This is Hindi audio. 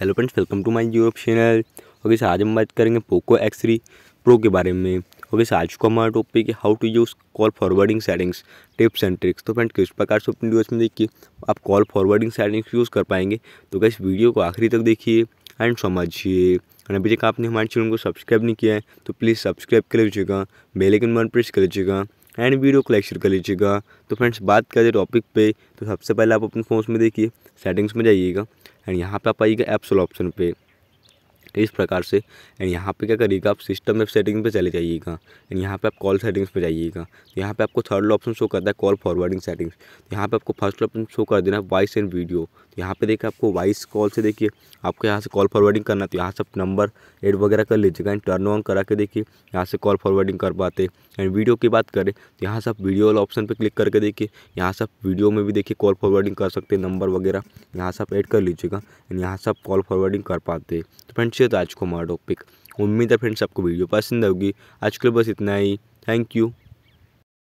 hello friends welcome to my Europe channel okay sir आज हम बात करेंगे पोको एक्स थ्री प्रो के बारे में ओके सर आज को हमारा टॉपिक है how to use call forwarding settings tips and tricks तो फ्रेंड किस प्रकार से अपने वीडियोस में देखिए आप कॉल फॉरवर्डिंग सेटिंग्स यूज़ कर पाएंगे तो क्या इस वीडियो को आखिरी तक देखिए एंड समझिए और अभी तक आपने हमारे चैनल को सब्सक्राइब नहीं किया है तो प्लीज़ सब्सक्राइब कर लीजिएगा बेलाइकन बटन प्रेस कर लीजिएगा एंड वीडियो कलेक्शन कर लीजिएगा तो फ्रेंड्स बात करें टॉपिक पे तो सबसे पहले आप अपने फ़ोन में देखिए सेटिंग्स में जाइएगा एंड यहाँ पे आप आइएगा एप्स वाला ऑप्शन पे तो इस प्रकार से एंड यहाँ पे क्या करिएगा आप सिस्टम ऐप सेटिंग पे चले जाइएगा एंड यहाँ पे आप कॉल सेटिंग्स पे जाइएगा तो यहाँ पे आपको थर्ड ऑप्शन शो करता है कॉल फॉरवर्डिंग सेटिंग्स यहाँ पे आपको फर्स्ट ऑप्शन शो कर देना वॉइस एंड वीडियो तो यहाँ पे देखिए आपको वॉइस कॉल से देखिए आपको यहाँ से कॉल फॉरवर्डिंग करना तो यहाँ से आप नंबर एड वगैरह कर लीजिएगा एंड टर्न ऑन करा के देखिए यहाँ से कॉल फॉरवर्डिंग कर पाते एंड वीडियो की बात करें तो यहाँ से आप वीडियो वाला ऑप्शन पर क्लिक करके देखिए यहाँ से आप वीडियो में भी देखिए कॉल फॉरवर्डिंग कर सकते हैं नंबर वगैरह यहाँ से आप एड कर लीजिएगा एंड यहाँ से आप कॉल फॉरवर्डिंग कर पाते हैं तो फ्रेंड्स ये तो आज को हमारा टॉपिक उम्मीद है फ्रेंड्स आपको वीडियो पसंद होगी आज के लिए बस इतना ही थैंक यू